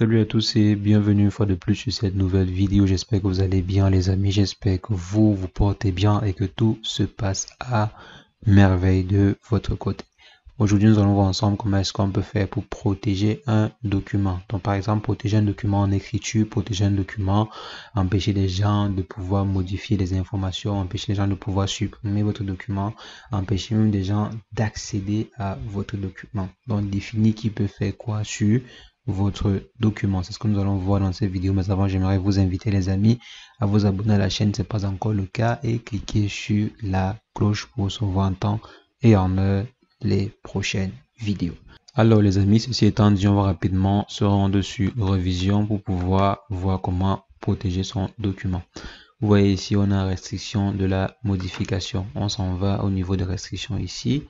Salut à tous et bienvenue une fois de plus sur cette nouvelle vidéo. J'espère que vous allez bien les amis, j'espère que vous vous portez bien et que tout se passe à merveille de votre côté. Aujourd'hui, nous allons voir ensemble comment est-ce qu'on peut faire pour protéger un document. Donc, par exemple, protéger un document en écriture, protéger un document, empêcher les gens de pouvoir modifier les informations, empêcher les gens de pouvoir supprimer votre document, empêcher même des gens d'accéder à votre document. Donc, définir qui peut faire quoi sur votre document. C'est ce que nous allons voir dans cette vidéo. Mais avant, j'aimerais vous inviter, les amis, à vous abonner à la chaîne. Ce n'est pas encore le cas. Et cliquer sur la cloche pour recevoir en temps et en heure les prochaines vidéos. Alors les amis, ceci étant dit, on va rapidement se rendre sur Revision pour pouvoir voir comment protéger son document. Vous voyez ici, on a restriction de la modification. On s'en va au niveau de restriction ici.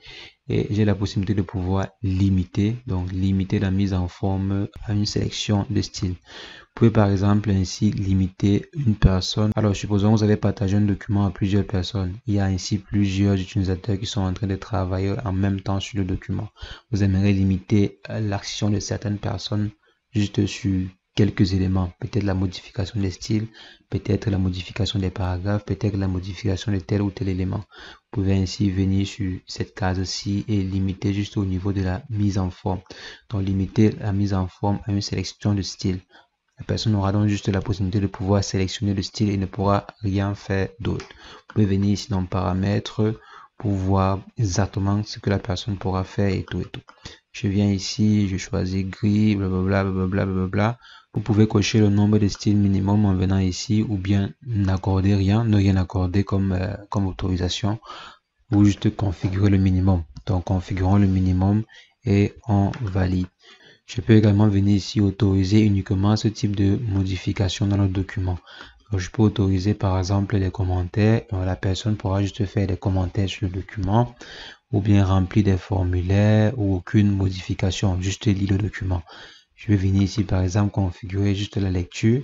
Et j'ai la possibilité de pouvoir limiter. Donc, limiter la mise en forme à une sélection de styles. Vous pouvez par exemple ainsi limiter une personne. Alors, supposons que vous avez partagé un document à plusieurs personnes. Il y a ainsi plusieurs utilisateurs qui sont en train de travailler en même temps sur le document. Vous aimeriez limiter l'action de certaines personnes juste sur quelques éléments, peut-être la modification des styles, peut-être la modification des paragraphes, peut-être la modification de tel ou tel élément. Vous pouvez ainsi venir sur cette case-ci et limiter juste au niveau de la mise en forme. Donc limiter la mise en forme à une sélection de style. La personne aura donc juste la possibilité de pouvoir sélectionner le style et ne pourra rien faire d'autre. Vous pouvez venir ici dans paramètres pour voir exactement ce que la personne pourra faire et tout et tout. Je viens ici, je choisis gris, blablabla, blablabla, blablabla. Vous pouvez cocher le nombre de styles minimum en venant ici ou bien n'accorder rien, ne rien accorder comme, euh, comme autorisation ou juste configurer le minimum. Donc, configurons le minimum et on valide. Je peux également venir ici autoriser uniquement ce type de modification dans notre document. je peux autoriser par exemple les commentaires. la personne pourra juste faire des commentaires sur le document ou bien rempli des formulaires ou aucune modification, juste lire le document. Je vais venir ici par exemple configurer juste la lecture.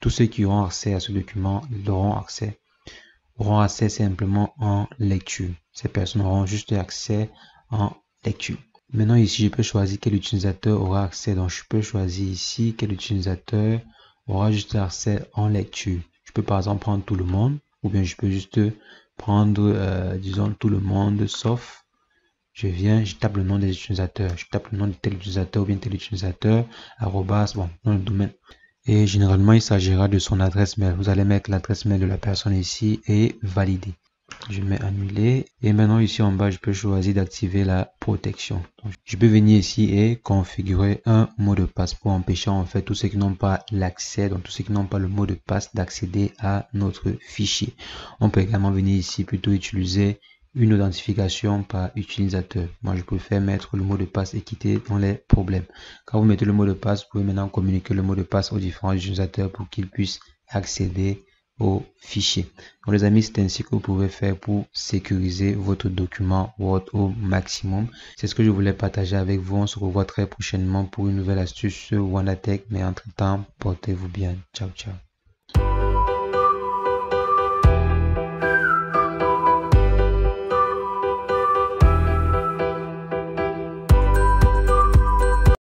Tous ceux qui auront accès à ce document auront accès. Auront accès simplement en lecture. Ces personnes auront juste accès en lecture. Maintenant ici, je peux choisir quel utilisateur aura accès. Donc je peux choisir ici quel utilisateur aura juste accès en lecture. Je peux par exemple prendre tout le monde ou bien je peux juste prendre, euh, disons, tout le monde sauf je viens, je tape le nom des utilisateurs, je tape le nom de tel utilisateur ou bien tel utilisateur, arrobas, bon, dans le domaine. Et généralement, il s'agira de son adresse mail. Vous allez mettre l'adresse mail de la personne ici et valider. Je mets annuler et maintenant ici en bas, je peux choisir d'activer la protection. je peux venir ici et configurer un mot de passe pour empêcher en fait tous ceux qui n'ont pas l'accès, donc tous ceux qui n'ont pas le mot de passe d'accéder à notre fichier. On peut également venir ici plutôt utiliser une identification par utilisateur. Moi, je préfère mettre le mot de passe et quitter dans les problèmes. Quand vous mettez le mot de passe, vous pouvez maintenant communiquer le mot de passe aux différents utilisateurs pour qu'ils puissent accéder au fichier. Bon, les amis, c'est ainsi que vous pouvez faire pour sécuriser votre document Word au maximum. C'est ce que je voulais partager avec vous. On se revoit très prochainement pour une nouvelle astuce sur WandaTech. Mais entre-temps, portez-vous bien. Ciao, ciao.